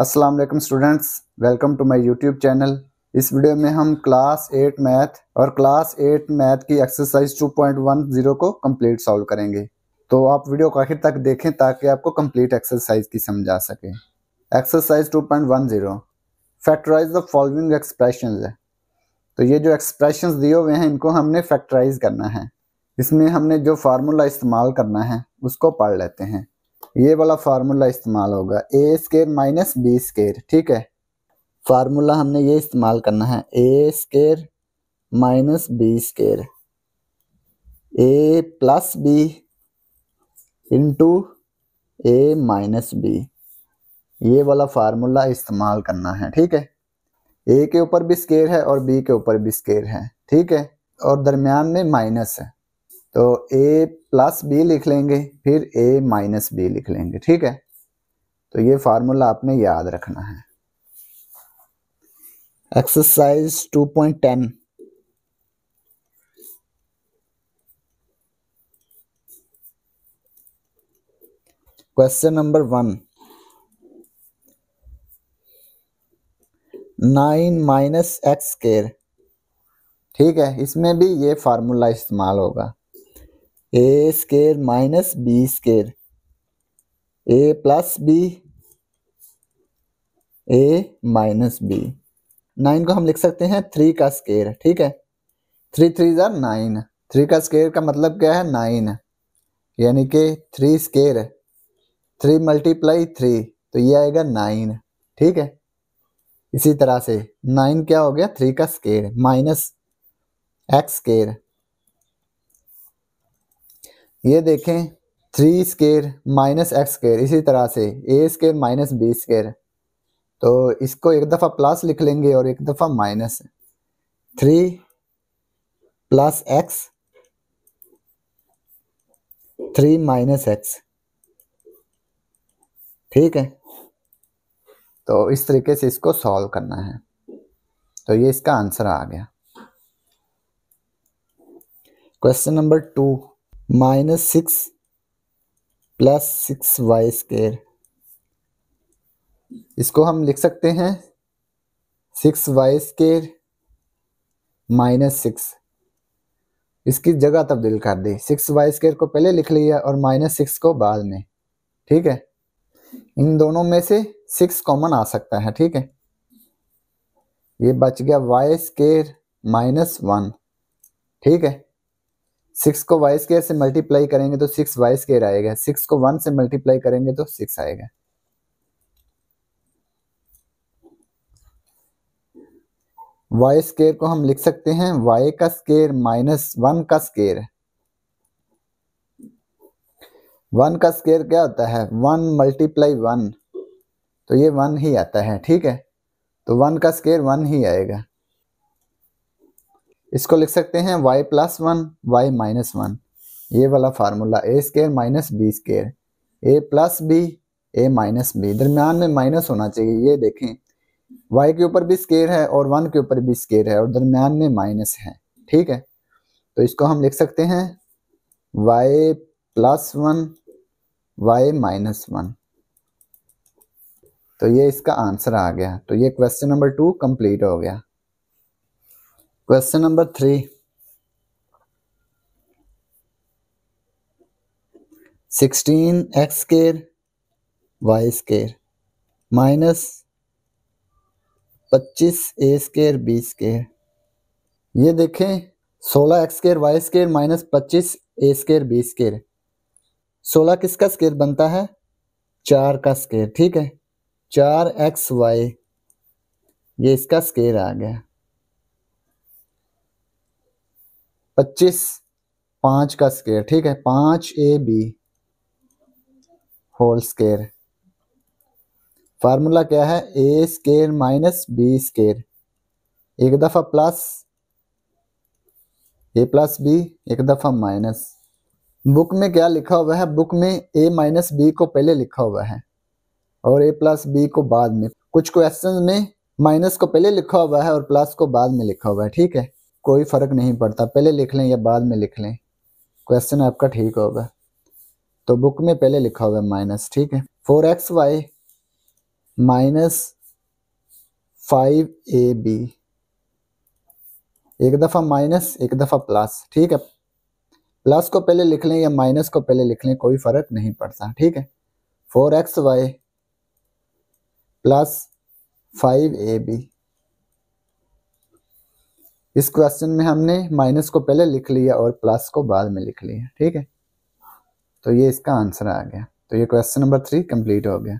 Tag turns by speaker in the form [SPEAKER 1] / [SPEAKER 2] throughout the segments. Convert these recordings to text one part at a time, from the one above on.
[SPEAKER 1] Aslam students welcome to my YouTube channel इस video में हम क्लास एट मैथ और क्लास एट मैथ की एक्सरसाइज 2.10 को कम्प्लीट सॉल्व करेंगे तो आप वीडियो को आखिर तक देखें ताकि आपको कम्प्लीट एक्सरसाइज की समझा सके exercise 2.10 factorise the following expression है तो ये जो एक्सप्रेशन दिए हुए हैं इनको हमने फैक्टराइज करना है इसमें हमने जो फार्मूला इस्तेमाल करना है उसको पढ़ लेते हैं ये वाला फार्मूला इस्तेमाल होगा a square minus B square ठीक है फार्मूला हमने ये इस्तेमाल करना है ए square minus B square a plus b into A minus b ये वाला फार्मूला इस्तेमाल करना है ठीक है ए के ऊपर भी स्केयर है और बी के ऊपर भी स्केयर है ठीक है और दरमियान में माइनस है तो ए प्लस बी लिख लेंगे फिर ए माइनस बी लिख लेंगे ठीक है तो ये फार्मूला आपने याद रखना है exercise 2.10 question number one nine minus x square ठीक है इसमें भी ये फार्मूला इस्तेमाल होगा a square minus B square a plus B a minus b nine को हम लिख सकते हैं थ्री का स्केयर ठीक है थ्री थ्री ज़ार नाइन थ्री का स्केयर का मतलब क्या है नाइन यानी कि three square three multiply three तो ये आएगा नाइन ठीक है इसी तरह से नाइन क्या हो गया थ्री का स्केयर माइनस एक्स स्केयर ये देखें three square minus x square इसी तरह से a square minus B square तो इसको एक दफ़ा प्लस लिख लेंगे और एक दफ़ा minus three plus x three minus x ठीक है तो इस तरीके से इसको सॉल्व करना है तो ये इसका आंसर आ गया question number two minus six plus six y square इसको हम लिख सकते हैं six y square minus six इसकी जगह तब्दील कर दी सिक्स वाई स्केयर को पहले लिख लिया और माइनस सिक्स को बाद में ठीक है इन दोनों में से सिक्स कॉमन आ सकता है ठीक है ये बच गया वाई स्केयर माइनस वन ठीक है सिक्स को वाई स्केयर से मल्टीप्लाई करेंगे तो सिक्स वाई स्केयर आएगा सिक्स को वन से मल्टीप्लाई करेंगे तो सिक्स आएगा वाई स्केयर को हम लिख सकते हैं वाई का स्केयर माइनस वन का स्केयर वन का स्केयर क्या होता है वन मल्टीप्लाई वन तो ये वन ही आता है ठीक है तो वन का स्केयर वन ही आएगा इसको लिख सकते हैं y plus one y minus one ये वाला formula a square minus B square a plus B a minus b दरमियान में माइनस होना चाहिए ये देखें y के ऊपर भी स्केयर है और वन के ऊपर भी स्केयर है और दरमियान में माइनस है ठीक है तो इसको हम लिख सकते हैं y plus one y minus one तो ये इसका आंसर आ गया तो ये क्वेश्चन नंबर टू कंप्लीट हो गया question number three sixteen x square y square minus पच्चीस ए स्केर बी स्केर ये देखें सोलह x square y square minus पच्चीस ए स्केयर बी स्केर सोलह किसका स्केयर बनता है चार का स्केयर ठीक है चार एक्स वाई ये इसका स्केयर आ गया पच्चीस पांच का स्केयर ठीक है पांच a b whole square formula क्या है ए स्केयर माइनस बी स्केयर एक दफ़ा प्लस ए प्लस बी एक दफ़ा माइनस बुक में क्या लिखा हुआ है बुक में ए माइनस बी को पहले लिखा हुआ है और ए प्लस बी को बाद में कुछ क्वेश्चन में माइनस को पहले लिखा हुआ है और प्लस को बाद में लिखा हुआ है ठीक है कोई फ़र्क नहीं पड़ता पहले लिख लें या बाद में लिख लें क्वेश्चन आपका ठीक होगा तो बुक में पहले लिखा होगा माइनस ठीक है four x y minus five a b एक दफ़ा माइनस एक दफ़ा प्लस ठीक है प्लस को पहले लिख लें या माइनस को पहले लिख लें कोई फ़र्क नहीं पड़ता ठीक है four x y plus five a b इस क्वेश्चन में हमने माइनस को पहले लिख लिया और प्लस को बाद में लिख लिया ठीक है तो ये इसका आंसर आ गया तो ये क्वेश्चन नंबर थ्री कंप्लीट हो गया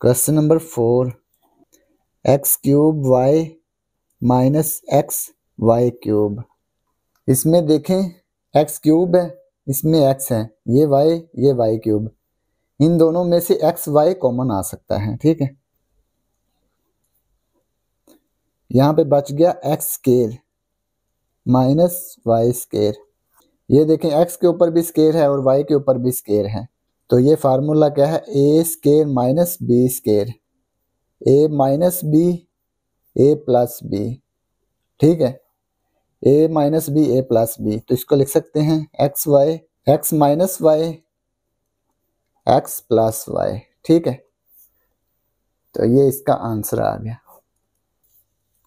[SPEAKER 1] question number four x cube y minus x y cube इसमें देखें एक्स क्यूब है इसमें एक्स है ये वाई ये वाई क्यूब इन दोनों में से एक्स वाई कॉमन आ सकता है ठीक है यहाँ पे बच गया x square minus y square ये देखें एक्स के ऊपर भी स्केयर है और वाई के ऊपर भी स्केयर है तो ये फार्मूला क्या है ए स्केयर माइनस बी स्केयर ए माइनस बी ए प्लस बी ठीक है a minus B A plus b तो इसको लिख सकते हैं x y x minus y x plus y ठीक है तो ये इसका आंसर आ गया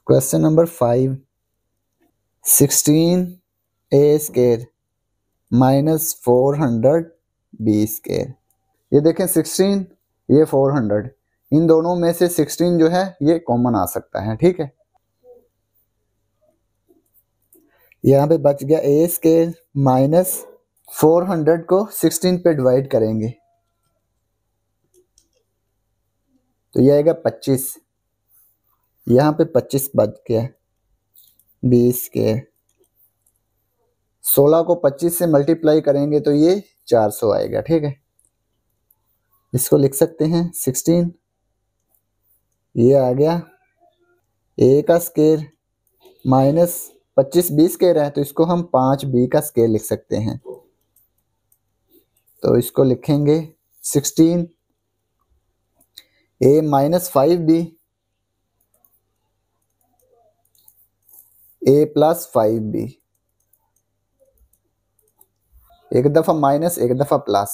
[SPEAKER 1] question number five sixteen a square minus four hundred b square ये देखें सिक्सटीन ये फोर हंड्रेड इन दोनों में से सिक्सटीन जो है ये कॉमन आ सकता है ठीक है यहाँ पे बच गया a square minus four hundred को सिक्सटीन पे डिवाइड करेंगे तो ये आएगा पच्चीस यहाँ पे पच्चीस बज के बीस के सोलह को पच्चीस से मल्टीप्लाई करेंगे तो ये चार सौ आएगा ठीक है इसको लिख सकते हैं सिक्सटीन ये आ गया ए का स्केर माइनस पच्चीस बीस स्केर है तो इसको हम पाँच बी का स्केर लिख सकते हैं तो इसको लिखेंगे sixteen a minus five b A plus five b एक दफ़ा माइनस एक दफ़ा प्लस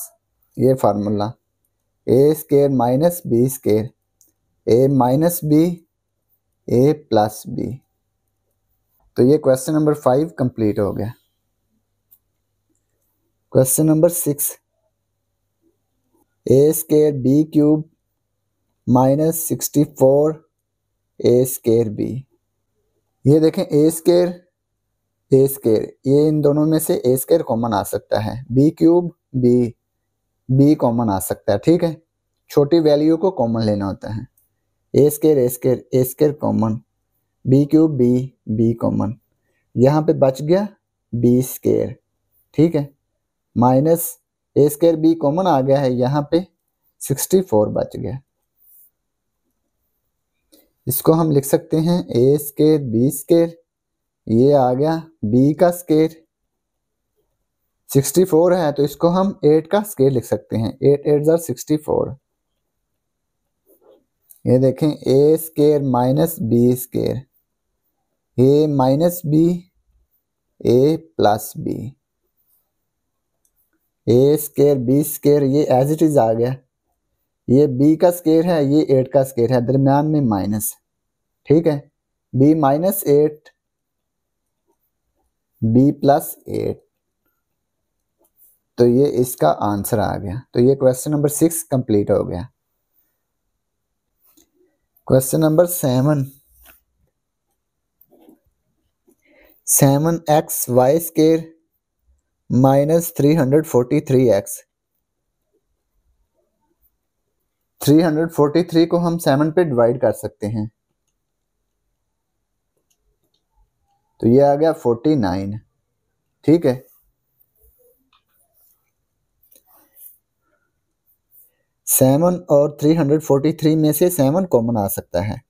[SPEAKER 1] ये formula a square minus B square A minus B A plus b तो ये क्वेश्चन नंबर फाइव कंप्लीट हो गया question number six a square b cube minus sixty four a square b ये देखें ए square A square ये इन दोनों में से ए स्केयर कॉमन आ सकता है b cube B B common आ सकता है ठीक है छोटी वैल्यू को कॉमन लेना होता है ए square A square A square common B cube B B common यहाँ पे बच गया बी स्केयर ठीक है minus A square B common आ गया है यहाँ पे सिक्सटी फोर बच गया इसको हम लिख सकते हैं ए स्केर बी स्केर ये आ गया बी का स्केर 64 है तो इसको हम 8 का स्केर लिख सकते हैं 8 एट जर सिक्सटी ये देखें A square minus B square A minus B A plus B A square B square ये एज इट इज़ आ गया ये बी का स्केयर है ये एट का स्केयर है दरम्यान में माइनस ठीक है B minus eight B plus eight तो ये इसका आंसर आ गया तो ये क्वेश्चन नंबर सिक्स कंप्लीट हो गया question number seven seven X Y square minus three hundred forty three X 343 को हम सेवन पे डिवाइड कर सकते हैं तो ये आ गया 49 ठीक है सेवन और 343 में से सेवन कॉमन आ सकता है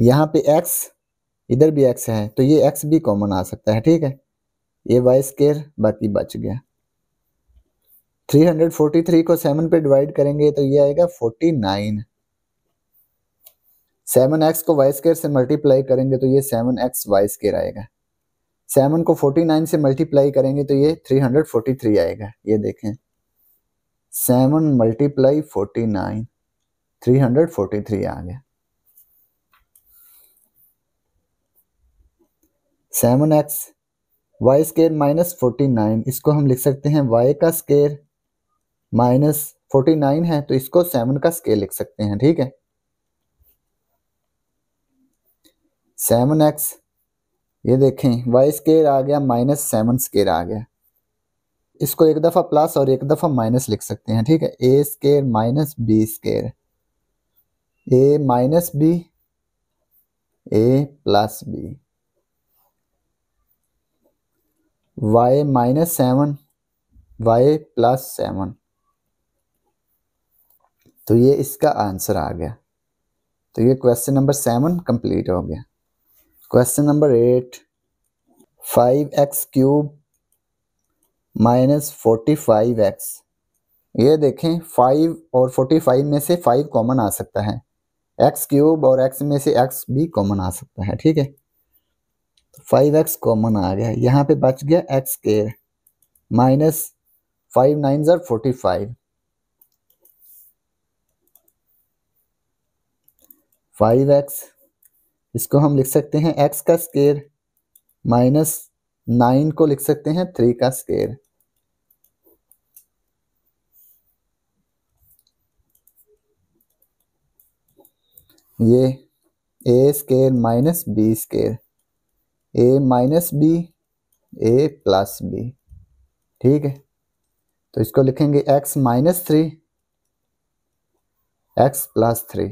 [SPEAKER 1] यहाँ पे एक्स इधर भी एक्स है तो ये एक्स भी कॉमन आ सकता है ठीक है ये वाई स्केयर बाकी बच गया 343 को सेवन पे डिवाइड करेंगे तो ये आएगा 49 सेवन एक्स को वाई स्केयर से मल्टीप्लाई करेंगे तो ये सेवन एक्स वाई स्केयर आएगा सेवन को फोर्टी नाइन से मल्टीप्लाई करेंगे तो ये थ्री हंड्रेड फोर्टी थ्री आएगा ये देखें seven multiply forty nine three hundred forty three आ गया seven X Y square minus forty nine इसको हम लिख सकते हैं वाई का स्केयर माइनस फोर्टी नाइन है तो इसको सेवन का स्केल लिख सकते हैं ठीक है सेवन एक्स ये देखें वाई स्केयर आ गया माइनस सेवन स्केयर आ गया इसको एक दफ़ा प्लस और एक दफ़ा माइनस लिख सकते हैं ठीक है ए स्केयर माइनस बी स्केयर ए माइनस बी ए plus B Y minus seven Y plus seven तो ये इसका आंसर आ गया तो ये क्वेश्चन नंबर सेवन कंप्लीट हो गया question number eight five X cube minus forty five X ये देखें फाइव और फोर्टी फाइव में से फाइव कॉमन आ सकता है एक्स क्यूब और एक्स में से एक्स भी कॉमन आ सकता है ठीक है फाइव एक्स कॉमन आ गया यहाँ पे बच गया X square minus five nine ज़र फोर्टी फाइव फाइव एक्स इसको हम लिख सकते हैं एक्स का स्केयर माइनस नाइन को लिख सकते हैं थ्री का स्केयर ये A square minus B square A minus B A plus B ठीक है तो इसको लिखेंगे X minus three X plus three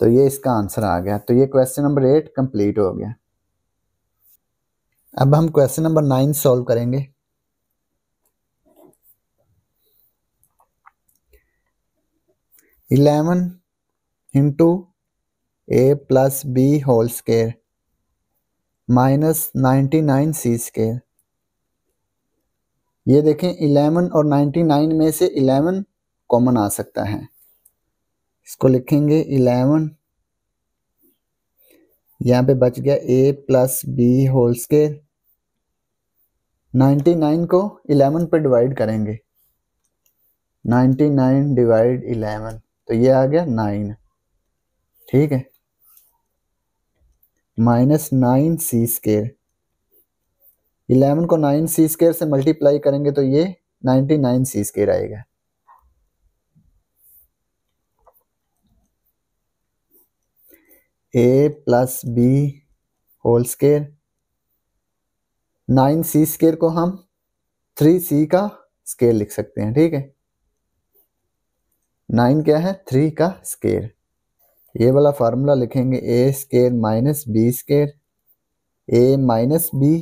[SPEAKER 1] तो ये इसका आंसर आ गया तो ये क्वेश्चन नंबर एट कंप्लीट हो गया अब हम क्वेश्चन नंबर नाइन सॉल्व करेंगे eleven into A plus B whole square minus ninety nine C square ये देखें इलेवन और नाइन्टी नाइन में से इलेवन कॉमन आ सकता है इसको लिखेंगे इलेवन यहाँ पे बच गया A plus B whole square ninety nine को इलेवन पे डिवाइड करेंगे नाइन्टी नाइन डिवाइड इलेवन तो ये आ गया नाइन ठीक है minus nine C square eleven को नाइन सी स्केयर से मल्टीप्लाई करेंगे तो ये नाइन्टी नाइन सी स्केयर आएगा A plus B whole square nine C square को हम थ्री सी का स्केयर लिख सकते हैं ठीक है नाइन क्या है थ्री का स्केयर ये वाला फार्मूला लिखेंगे A square minus B square A minus B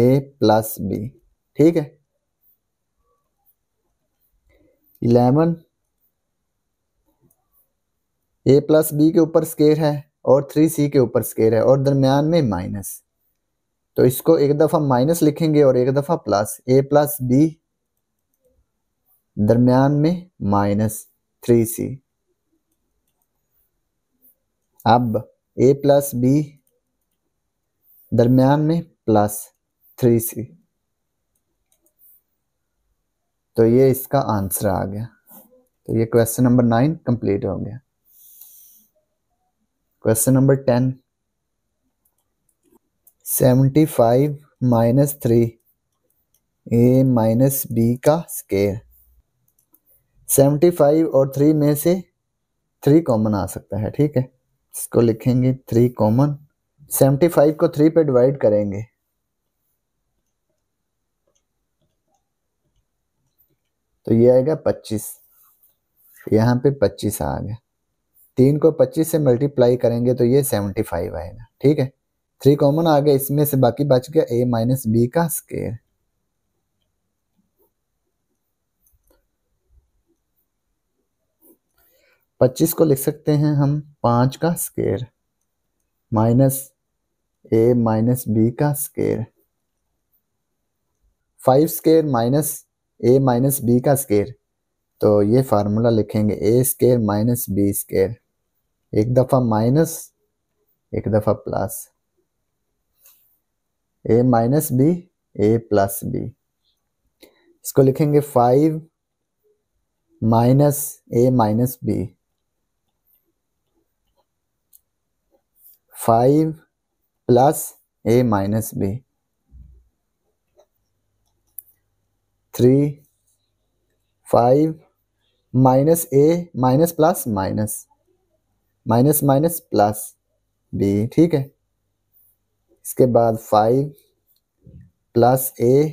[SPEAKER 1] A plus B ठीक है इलेवन ए प्लस बी के ऊपर स्केयर है और थ्री सी के ऊपर स्केयर है और दरमियान में माइनस तो इसको एक दफ़ा माइनस लिखेंगे और एक दफ़ा प्लस ए प्लस बी दरमियान में माइनस थ्री सी अब ए प्लस बी दरमियान में प्लस थ्री सी तो ये इसका आंसर आ गया तो ये क्वेश्चन नंबर नाइन कंप्लीट हो गया question number ten seventy five minus three A minus B का स्केयर सेवेंटी फाइव और थ्री में से थ्री कॉमन आ सकता है ठीक है इसको लिखेंगे थ्री कॉमन सेवेंटी फाइव को थ्री पे डिवाइड करेंगे तो ये आएगा पच्चीस यहाँ पे पच्चीस आ गया तीन को पच्चीस से मल्टीप्लाई करेंगे तो ये सेवेंटी फाइव आएगा ठीक है थ्री कॉमन आ गया इसमें से बाकी बच गया ए माइनस बी का स्केयर पच्चीस को लिख सकते हैं हम पांच का square minus A minus B का square five square minus A minus B का स्केयर तो ये फार्मूला लिखेंगे A square minus B square एक दफ़ा माइनस एक दफ़ा plus A minus B A plus B इसको लिखेंगे five minus A minus B five plus A minus B three five minus A minus plus minus minus minus plus B ठीक है इसके बाद five plus A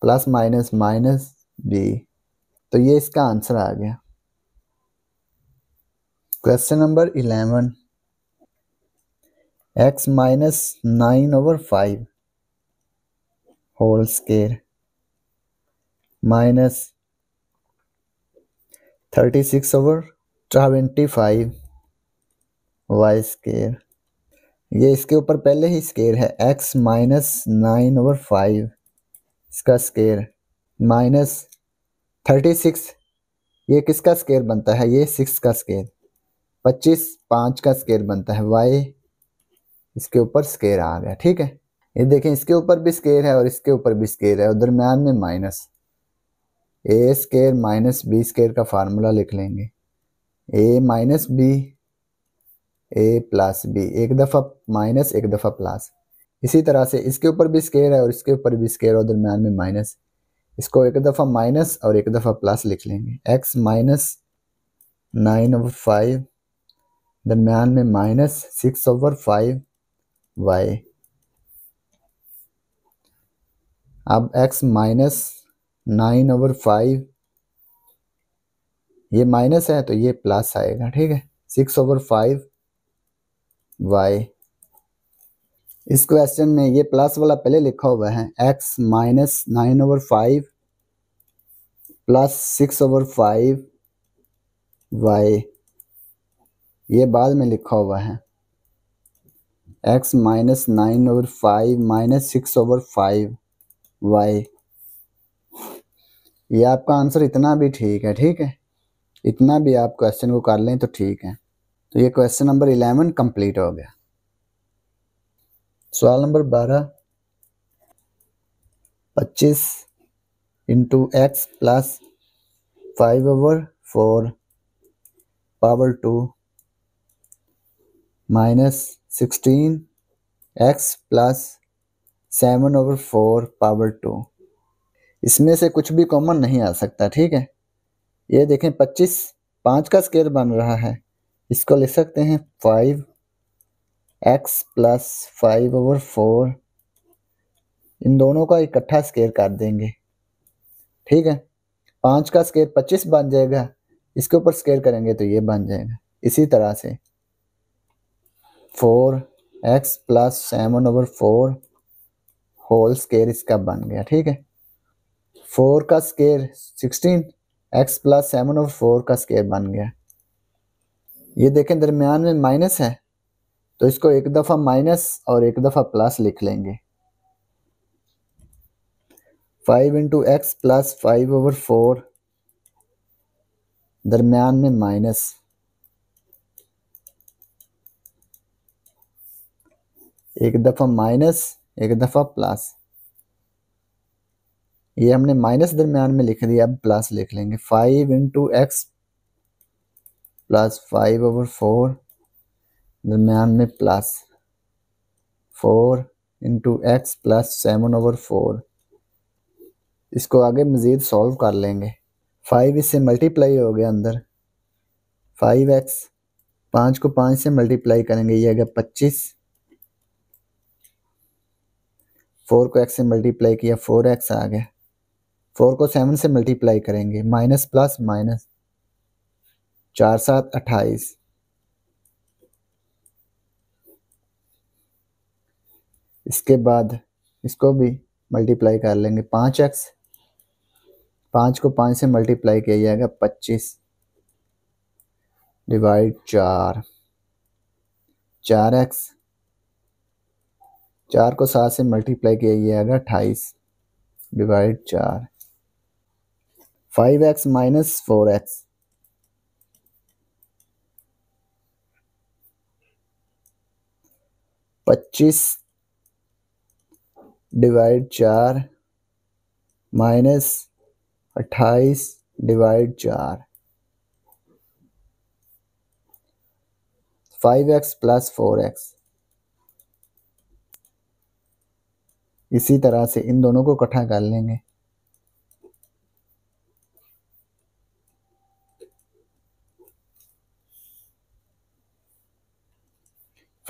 [SPEAKER 1] plus minus minus B तो ये इसका answer आ गया question number eleven X minus nine over five whole square minus thirty six over seventy five Y square ये इसके ऊपर पहले ही स्केयर है X minus nine over five इसका स्केयर माइनस थर्टी सिक्स ये किसका स्केयर बनता है ये सिक्स का स्केयर पच्चीस पाँच का स्केयर बनता है वाई इसके ऊपर स्केयर आ गया ठीक है ये देखें इसके ऊपर भी स्केयर है और इसके ऊपर भी स्केयर है और दरम्यान में minus A square minus B square का फार्मूला लिख लेंगे A minus B A plus B एक दफ़ा माइनस एक दफ़ा प्लस इसी तरह से इसके ऊपर भी स्केयर है और इसके ऊपर भी स्केयर और दरम्यान में माइनस इसको एक दफ़ा माइनस और एक दफ़ा प्लस लिख लेंगे X minus nine over five दरम्यान में minus six over five Y अब X minus nine over five ये माइनस है तो ये प्लस आएगा ठीक है सिक्स ओवर फाइव वाई इस क्वेश्चन में ये प्लस वाला पहले लिखा हुआ है X minus nine over five plus six over five Y ये बाद में लिखा हुआ है X minus nine over five minus six over five Y ये आपका आंसर इतना भी ठीक है ठीक है इतना भी आप क्वेश्चन को कर लें तो ठीक है तो ये क्वेश्चन नंबर इलेवन कंप्लीट हो गया सवाल नंबर बारह पच्चीस into X plus five over four power two minus sixteen X plus seven over four power two इसमें से कुछ भी कॉमन नहीं आ सकता ठीक है ये देखें पच्चीस पाँच का स्केयर बन रहा है इसको लिख सकते हैं five X plus five over four इन दोनों का इकट्ठा स्केयर कर देंगे ठीक है पाँच का स्केयर पच्चीस बन जाएगा इसके ऊपर स्केयर करेंगे तो ये बन जाएगा इसी तरह से four X plus seven over four whole square इसका बन गया ठीक है फोर का square sixteen X plus seven और फोर का स्केयर बन गया ये देखें दरमियान में माइनस है तो इसको एक दफ़ा माइनस और एक दफ़ा प्लस लिख लेंगे five into X plus five over four दरमियान में माइनस एक दफ़ा माइनस एक दफ़ा प्लस ये हमने माइनस दरमियान में लिख दिया अब प्लस लिख लेंगे five into X plus five over four दरमियान में plus four into X plus seven over four इसको आगे मज़ीद सॉल्व कर लेंगे फाइव इससे मल्टीप्लाई हो गया अंदर फाइव एक्स पाँच को पाँच से मल्टीप्लाई करेंगे ये आएगा पच्चीस फोर को एक्स से मल्टीप्लाई किया फोर एक्स आ गया फोर को सेवन से मल्टीप्लाई करेंगे माइनस प्लस माइनस चार सात अट्ठाईस इसके बाद इसको भी मल्टीप्लाई कर लेंगे पाँच एक्स पाँच को पाँच से मल्टीप्लाई किया जाएगा पच्चीस डिवाइड चार चार एक्स चार को सात से मल्टीप्लाई किया जाएगा अट्ठाईस डिवाइड चार five X minus four X पच्चीस डिवाइड चार माइनस अट्ठाईस डिवाइड चार five X plus four X इसी तरह से इन दोनों को इकट्ठा कर लेंगे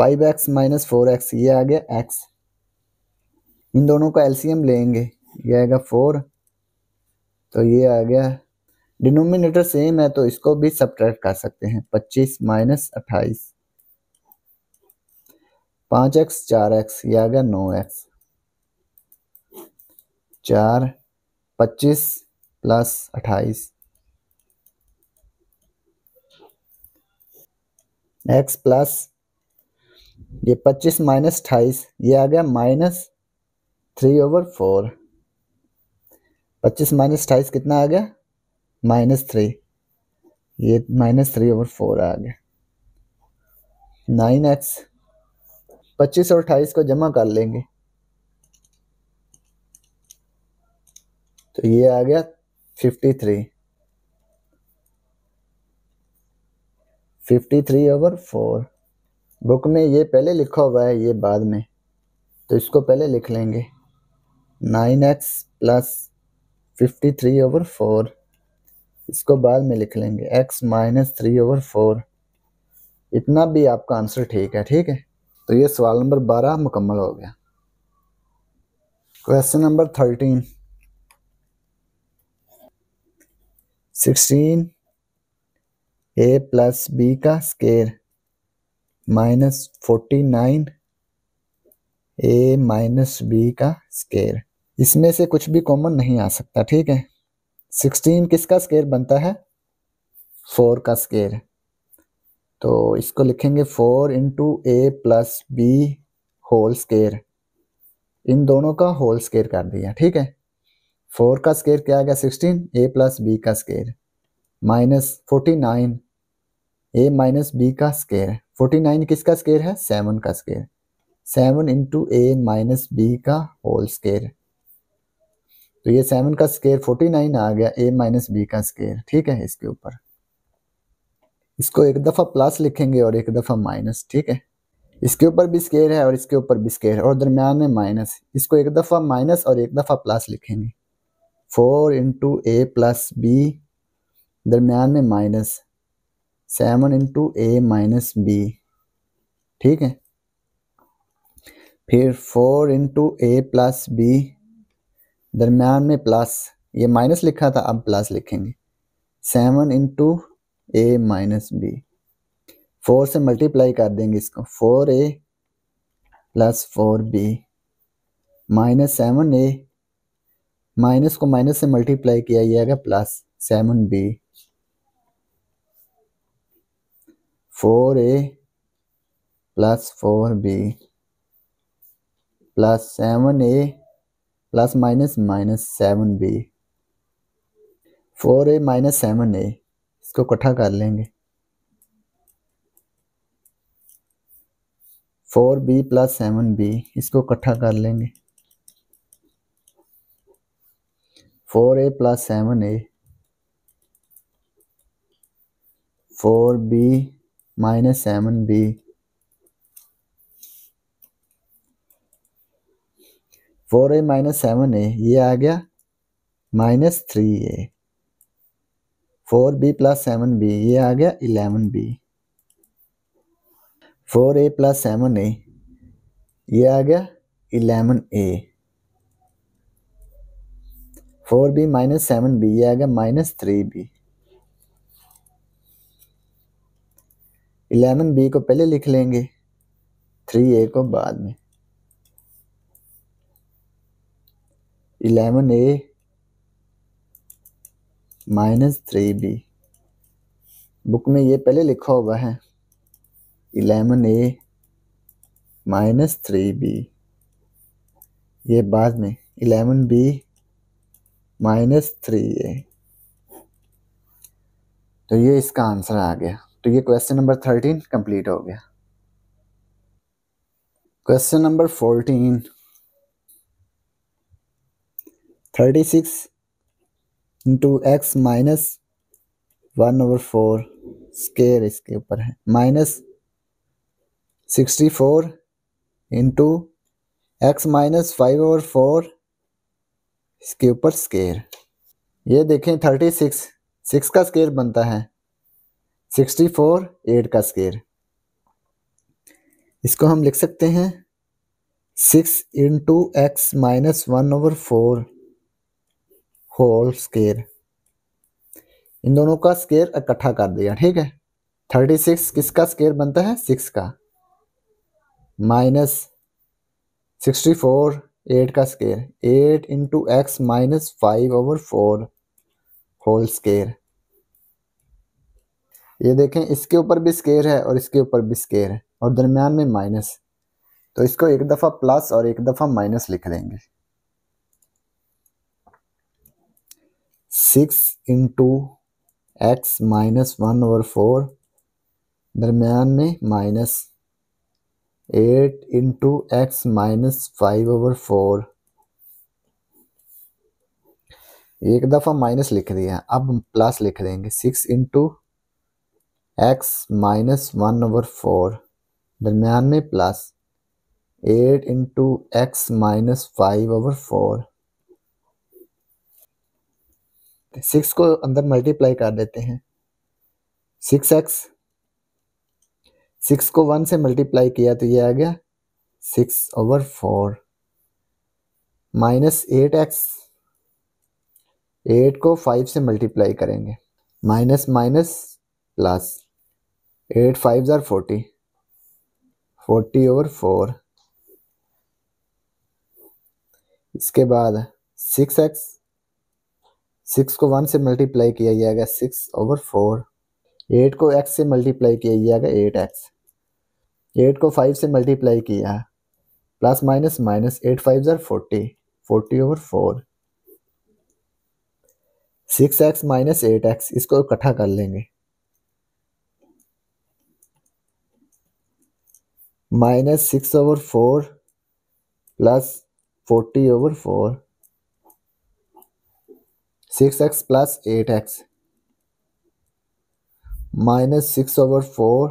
[SPEAKER 1] five X minus four X ये आ गया एक्स इन दोनों का एलसीएम लेंगे ये आएगा फोर तो ये आ गया डिनोमिनेटर सेम है तो इसको भी सब्ट्रैक्ट कर सकते हैं पच्चीस माइनस अट्ठाईस पाँच एक्स चार एक्स ये आ गया नौ एक्स चार पच्चीस प्लस अट्ठाईस एक्स प्लस ये पच्चीस माइनस अट्ठाईस ये आ गया माइनस थ्री ओवर फोर पच्चीस माइनस अट्ठाईस कितना आ गया माइनस थ्री ये माइनस थ्री ओवर फोर आ गया नाइन एक्स पच्चीस और अट्ठाईस को जमा कर लेंगे तो ये आ गया fifty three fifty three over four book में ये पहले लिखा हुआ है ये बाद में तो इसको पहले लिख लेंगे nine X plus fifty three over four इसको बाद में लिख लेंगे X minus three over four इतना भी आपका आंसर ठीक है ठीक है तो ये सवाल नंबर बारह मुकम्मल हो गया question number thirteen sixteen A plus B का square minus forty nine A minus B का स्केयर इसमें से कुछ भी कॉमन नहीं आ सकता ठीक है सिक्सटीन किसका स्केयर बनता है फोर का स्केयर तो इसको लिखेंगे four into A plus B whole square इन दोनों का होल स्केयर कर दिया ठीक है फोर का स्केयर क्या आ गया सिक्सटीन ए प्लस बी का square minus forty nine A minus B का स्केयर फोर्टी नाइन किसका स्केयर है सेवन का स्केयर सेवन इंटू ए माइनस बी का होल स्केयर तो ये सेवन का स्केयर फोर्टी नाइन आ गया ए माइनस बी का स्केयर ठीक है इसके ऊपर इसको एक दफ़ा प्लस लिखेंगे और एक दफ़ा माइनस ठीक है इसके ऊपर भी स्केयर है और इसके ऊपर भी स्केयर और दरमियान में माइनस इसको एक दफ़ा माइनस और एक दफ़ा प्लस लिखेंगे four into A plus B दरमियान में माइनस सेवन इंटू ए माइनस बी ठीक है फिर four into A plus B दरम्यान में प्लस ये माइनस लिखा था अब प्लस लिखेंगे सेवन इंटू ए माइनस बी फोर से मल्टीप्लाई कर देंगे इसको four A plus four B minus seven A minus को माइनस से मल्टीप्लाई किया जाएगा plus seven B four A plus four B plus seven A plus minus minus seven B four A minus seven A इसको इकट्ठा कर लेंगे four B plus seven B इसको इकट्ठा कर लेंगे four A plus seven A four B minus seven B four A minus seven A ये आ गया minus three A four B plus seven B ये आ गया eleven B four A plus seven A ये आ गया eleven A four B minus seven B ये आ गया minus three B eleven B को पहले लिख लेंगे थ्री ए को बाद में eleven A minus three B book में ये पहले लिखा हुआ है eleven A minus three B ये बाद में eleven B minus three A तो ये इसका आंसर आ गया तो ये क्वेश्चन नंबर थर्टीन कंप्लीट हो गया question number fourteen thirty six into x minus one over four square इसके ऊपर है minus sixty four into x minus five over four इसके ऊपर स्केयर ये देखें थर्टी सिक्स सिक्स का स्केयर बनता है सिक्सटी फोर एट का स्केयर इसको हम लिख सकते हैं six into x minus one over four whole square इन दोनों का स्केयर इकट्ठा कर दिया ठीक है थर्टी सिक्स किसका स्केयर बनता है सिक्स का माइनस सिक्सटी फोर एट का square eight into x minus five over four whole square ये देखें इसके ऊपर भी स्केयर है और इसके ऊपर भी स्केयर है और दरमियान में माइनस तो इसको एक दफ़ा प्लस और एक दफ़ा माइनस लिख देंगे six into x minus one और फोर दरमियान में minus eight into x minus five over four एक दफ़ा माइनस लिख दिया अब प्लस लिख देंगे six into x minus one over four दरमियान में plus eight into x minus five over four six को अंदर मल्टीप्लाई कर देते हैं सिक्स एक्स सिक्स को वन से मल्टीप्लाई किया तो ये आ गया six over four minus eight x eight को फाइव से मल्टीप्लाई करेंगे minus minus plus eight five ज़ार फोर्टी फोर्टी ओवर फोर इसके बाद सिक्स एक्स सिक्स को वन से मल्टीप्लाई किया जाएगा सिक्स ओवर फोर एट को एक्स से मल्टीप्लाई किया जाएगा एट एक्स एट को फाइव से मल्टीप्लाई किया plus minus minus eight five ज़ार forty forty over four six x minus eight x इसको इकट्ठा कर लेंगे minus six over four plus forty over four six x plus eight x minus six over four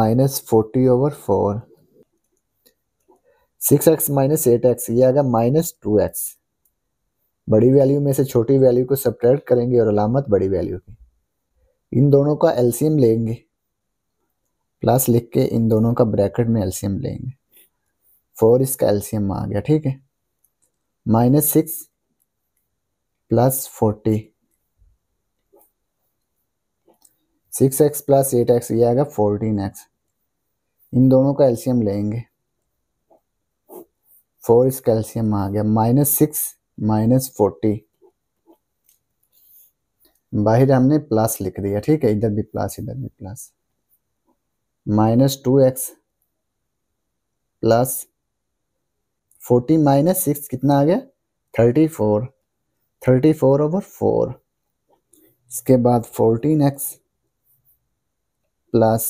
[SPEAKER 1] minus forty over four six x minus eight x ये आ गया minus two x बड़ी value में से छोटी वैल्यू को subtract करेंगे और अलामत बड़ी वैल्यू की इन दोनों का एलसीएम लेंगे प्लस लिख के इन दोनों का ब्रैकेट में एल्सीयम लेंगे फोर इसका एल्सीयम आ गया ठीक है minus six plus forty six x plus eight x ये आएगा फोर्टीन एक्स इन दोनों का एल्शियम लेंगे फोर इसका कैल्शियम आ गया माइनस सिक्स माइनस फोर्टी बाहर हमने प्लस लिख दिया ठीक है इधर भी प्लस इधर भी plus minus two x plus forty minus six कितना आ गया thirty four thirty four over four इसके बाद fourteen x plus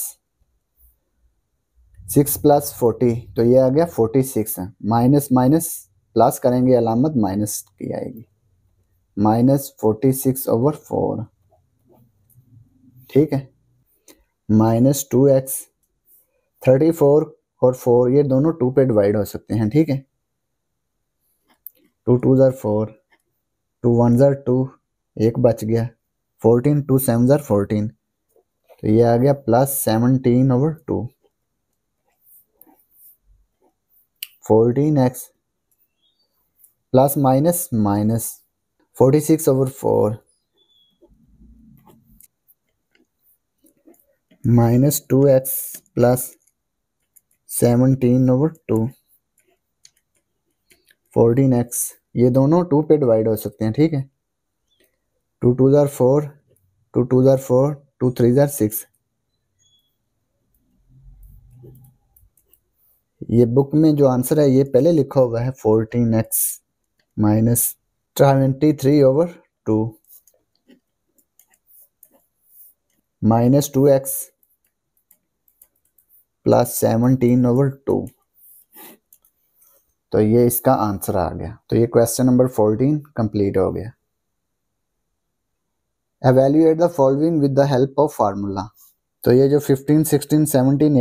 [SPEAKER 1] six plus forty तो ये आ गया forty six minus minus plus करेंगे अलामत माइनस की आएगी minus forty six over four ठीक है minus two x thirty four और फोर ये दोनों टू पे डिवाइड हो सकते हैं ठीक है टू टू ज़ार फोर टू वन ज़ार टू एक बच गया फोर्टीन टू सेवन ज़ार फोर्टीन तो ये आ गया plus seventeen over two fourteen x plus minus minus forty six over four minus two x plus seventeen over two fourteen x ये दोनों टू पे डिवाइड हो सकते हैं ठीक है टू टू ज़ार फोर टू टू ज़ार फोर टू थ्री ज़ार सिक्स ये बुक में जो आंसर है ये पहले लिखा हुआ है fourteen x minus twenty three over two minus two x plus seventeen over two तो ये इसका आंसर आ गया तो ये क्वेश्चन नंबर फोर्टीन कंप्लीट हो गया evaluate the following with the help of formula तो ये जो 15, 16, 17,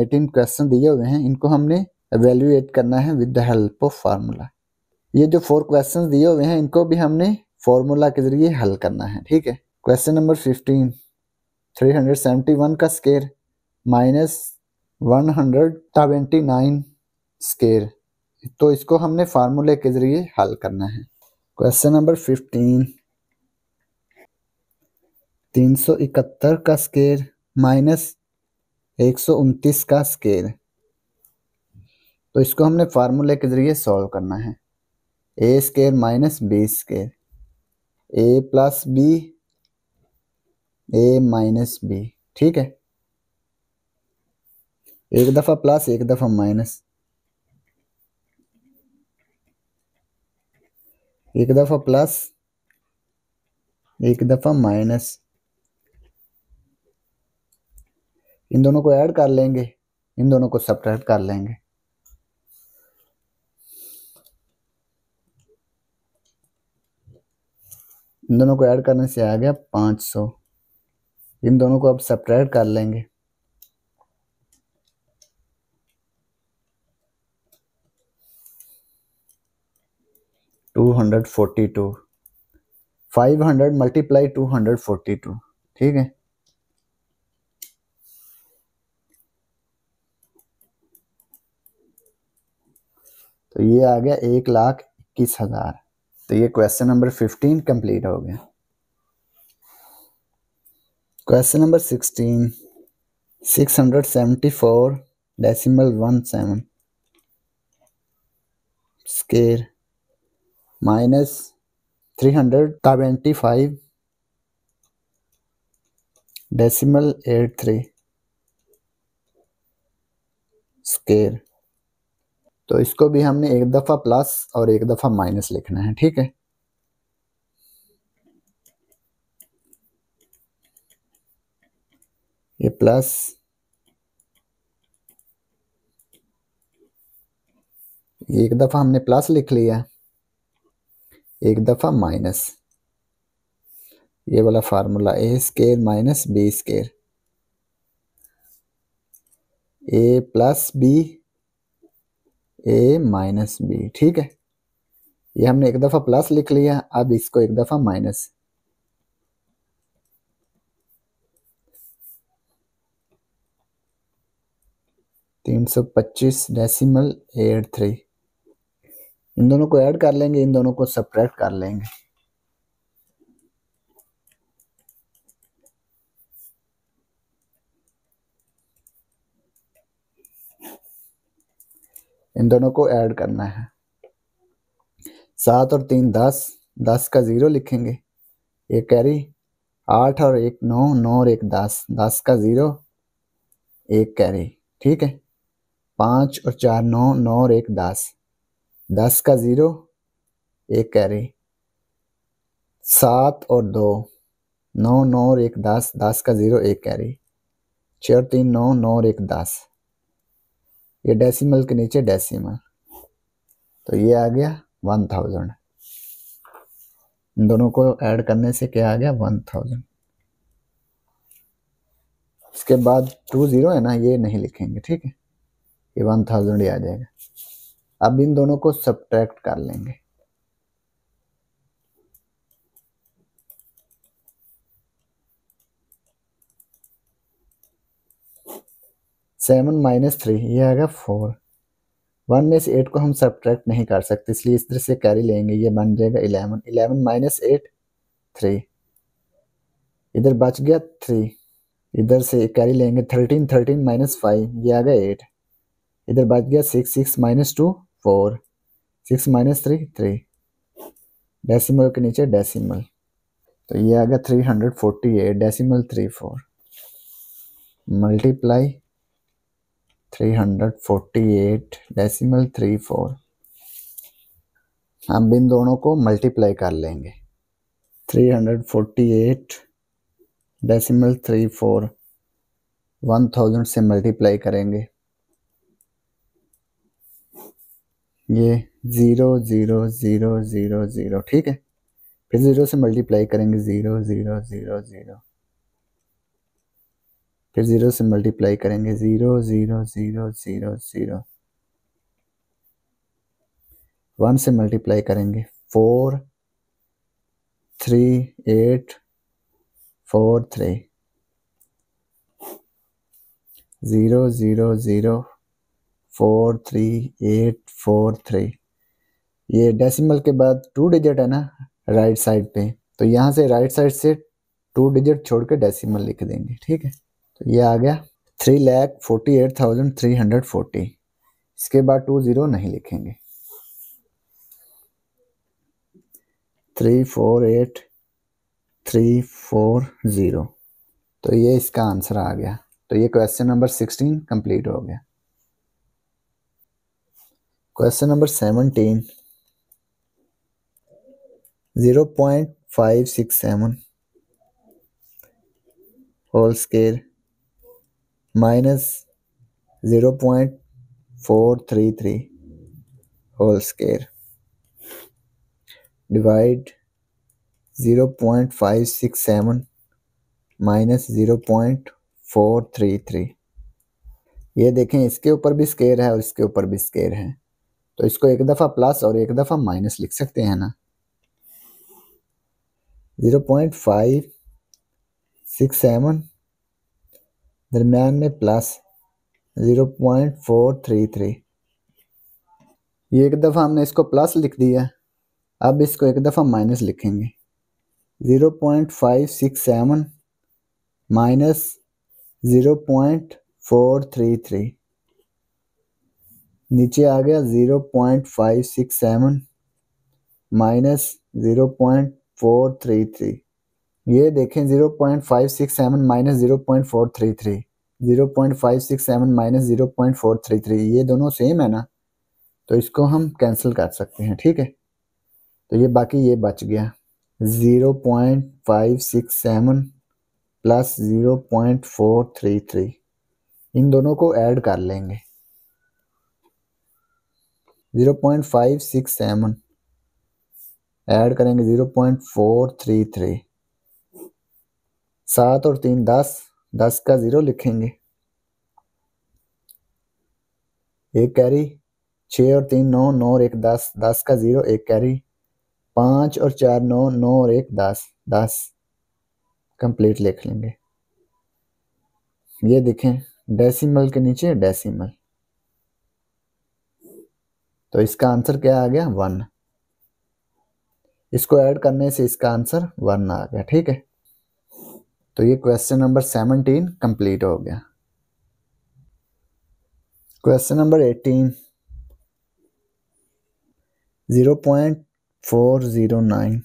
[SPEAKER 1] 18 क्वेश्चन दिए हुए हैं इनको हमने एवेल्यूएट करना है with the help of formula ये जो फोर क्वेश्चन दिए हुए हैं इनको भी हमने फॉर्मूला के जरिए हल करना है ठीक है क्वेश्चन नंबर 15, 371 का स्केयर माइनस 129 स्केयर तो इसको हमने फार्मूले के जरिए हल करना है क्वेश्चन नंबर 15 371 का स्केयर माइनस एक का स्केयर तो इसको हमने फार्मूले के जरिए सॉल्व करना है ए square minus B square a plus B a minus B ठीक है एक दफ़ा प्लस एक दफ़ा माइनस एक दफ़ा प्लस एक दफ़ा माइनस इन दोनों को ऐड कर लेंगे इन दोनों को सब्ट्रैक्ट कर लेंगे इन दोनों को ऐड करने से आ गया पांच सौ इन दोनों को अब सब्ट्रैक्ट कर लेंगे hundred forty two five hundred multiply two ठीक है तो ये आ गया एक लाख इक्कीस हजार तो ये क्वेश्चन नंबर फिफ्टीन कंप्लीट हो गया question number sixteen six hundred seventy four decimal one seven square minus three hundred five decimal eight three square तो इसको भी हमने एक दफ़ा प्लस और एक दफ़ा माइनस लिखना है ठीक है ये प्लस ये एक दफ़ा हमने प्लस लिख लिया एक दफ़ा माइनस ये वाला formula a square minus B square a plus B a minus B ठीक है ये हमने एक दफ़ा प्लस लिख लिया अब इसको एक दफ़ा माइनस तीन सौ पच्चीस डेसिमल एट थ्री इन दोनों को ऐड कर लेंगे इन दोनों को सपरेट कर लेंगे इन दोनों को ऐड करना है सात और तीन दस दस का ज़ीरो लिखेंगे एक कैरी आठ और एक नौ नौ और एक दस दस का ज़ीरो एक कैरी ठीक है पांच और चार नौ नौ और एक दस दस का ज़ीरो एक कैरी सात और दो नौ नौ और एक दस दस का ज़ीरो एक कैरी छः और तीन नौ नौ और एक दस ये डेसिमल के नीचे डेसिमल तो ये आ गया वन थाउजेंड इन दोनों को ऐड करने से क्या आ गया वन थाउजेंड इसके बाद टू ज़ीरो है ना ये नहीं लिखेंगे ठीक है ये वन थाउजेंड ही आ जाएगा अब इन दोनों को सब्ट्रैक्ट कर लेंगे सेवन माइनस थ्री ये आएगा फोर वन में से एट को हम सब्ट्रैक्ट नहीं कर सकते इसलिए इस तरह से कैरी लेंगे ये बन जाएगा eleven eleven minus eight three इधर बच गया थ्री इधर से कैरी लेंगे थर्टीन थर्टीन माइनस फाइव ये आ गया एट इधर बच गया six six minus two four six minus three three decimal के नीचे डेसीमल तो ये आ गया three hundred forty eight decimal three four multiply three hundred forty eight decimal three four हम इन दोनों को मल्टीप्लाई कर लेंगे three hundred forty eight decimal three four one thousand से मल्टीप्लाई करेंगे ये zero zero zero zero zero ठीक है फिर ज़ीरो से मल्टीप्लाई करेंगे ज़ीरो ज़ीरो ज़ीरो ज़ीरो फिर ज़ीरो से मल्टीप्लाई करेंगे zero zero zero zero zero one से मल्टीप्लाई करेंगे four three eight four three zero zero zero four three eight four three ये डेसिमल के बाद टू डिजिट है ना राइट साइड पे तो यहाँ से राइट साइड से टू डिजिट छोड़ के डेसिमल लिख देंगे ठीक है तो ये आ गया three lakh forty eight thousand three hundred forty इसके बाद टू ज़ीरो नहीं लिखेंगे three four eight three four zero तो ये इसका आंसर आ गया तो ये क्वेश्चन नंबर सिक्सटीन कंप्लीट हो गया question number seventeen zero point five six seven whole square minus zero point four three three whole square divide zero point five six seven minus zero point four three three ये देखें इसके ऊपर भी square है और इसके ऊपर भी स्केयर है तो इसको एक दफ़ा प्लस और एक दफ़ा माइनस लिख सकते हैं ना zero point five six seven दरम्यान में plus zero point four three three ये एक दफ़ा हमने इसको प्लस लिख दिया अब इसको एक दफ़ा माइनस लिखेंगे zero point five six seven minus zero point four three three नीचे आ गया zero point five six seven minus zero point four three three ये देखें zero point five six seven minus zero point four three three zero point five six seven minus zero point four three three ये दोनों same है ना तो इसको हम cancel कर सकते हैं ठीक है तो ये बाकी ये बच गया zero point five six seven plus zero point four three three इन दोनों को ऐड कर लेंगे zero point five six seven add करेंगे zero point four three three सात और तीन दस दस का ज़ीरो लिखेंगे एक कैरी छ और तीन नौ नौ और एक दस दस का ज़ीरो एक कैरी पांच और चार नौ नौ और एक दस दस कंप्लीट लिख लेंगे ये देखें डेसिमल के नीचे डेसिमल तो इसका आंसर क्या आ गया वन इसको ऐड करने से इसका आंसर वन आ गया ठीक है तो ये क्वेश्चन नंबर सेवनटीन कंप्लीट हो गया question number eighteen zero point four zero nine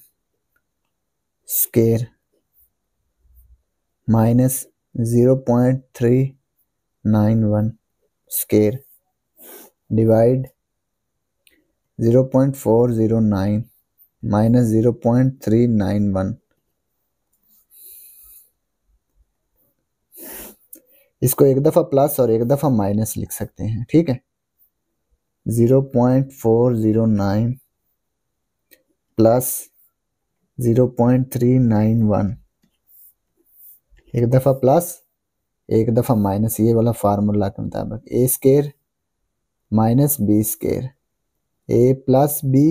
[SPEAKER 1] square minus zero point three nine one square divide zero point four zero nine minus zero point three nine one इसको एक दफ़ा plus और एक दफ़ा minus लिख सकते हैं ठीक है zero point four zero nine plus zero point three nine one एक दफ़ा प्लस एक दफ़ा माइनस ये वाला फार्मूला के मुताबिक a square minus B square a plus B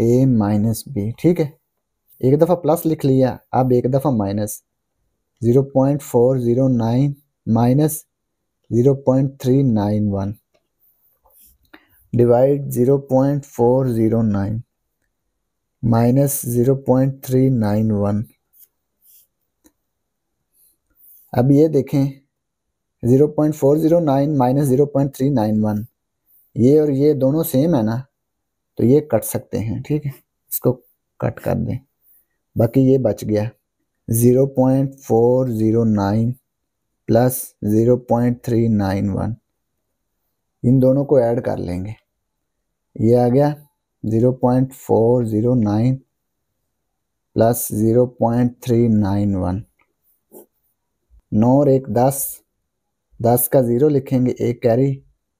[SPEAKER 1] a minus B ठीक है एक दफ़ा प्लस लिख लिया अब एक दफ़ा minus zero point four zero nine minus zero point three nine one divide zero point four zero nine minus zero point three nine one अब ये देखें zero point four zero nine minus zero point three nine one ये और ये दोनों same है ना तो ये कट सकते हैं ठीक है इसको कट कर दें बाकी ये बच गया zero point four zero nine plus zero point three nine one इन दोनों को ऐड कर लेंगे ये आ गया zero point four zero nine plus zero point three nine one नौ और एक दस दस का ज़ीरो लिखेंगे एक कैरी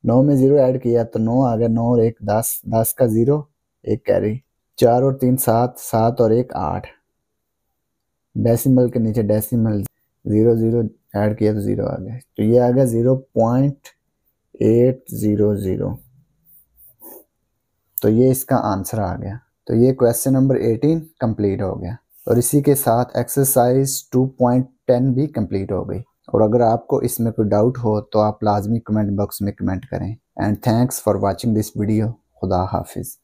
[SPEAKER 1] नौ में जीरो ऐड किया तो नौ आ गया नौ और एक दस दस का जीरो एक कैरी चार और तीन सात सात और एक आठ डेसिमल के नीचे डेसिमल ज़ीरो ज़ीरो ऐड किया तो ज़ीरो आ गया तो ये आ गया zero point eight zero zero तो ये इसका आंसर आ गया तो ये क्वेश्चन नंबर एटीन कंप्लीट हो गया और इसी के साथ एक्सरसाइज टू पॉइंट टेन भी कंप्लीट हो गई और अगर आपको इसमें कोई डाउट हो तो आप लाजमी कमेंट बॉक्स में कमेंट करें and thanks for watching this video खुदा हाफिज़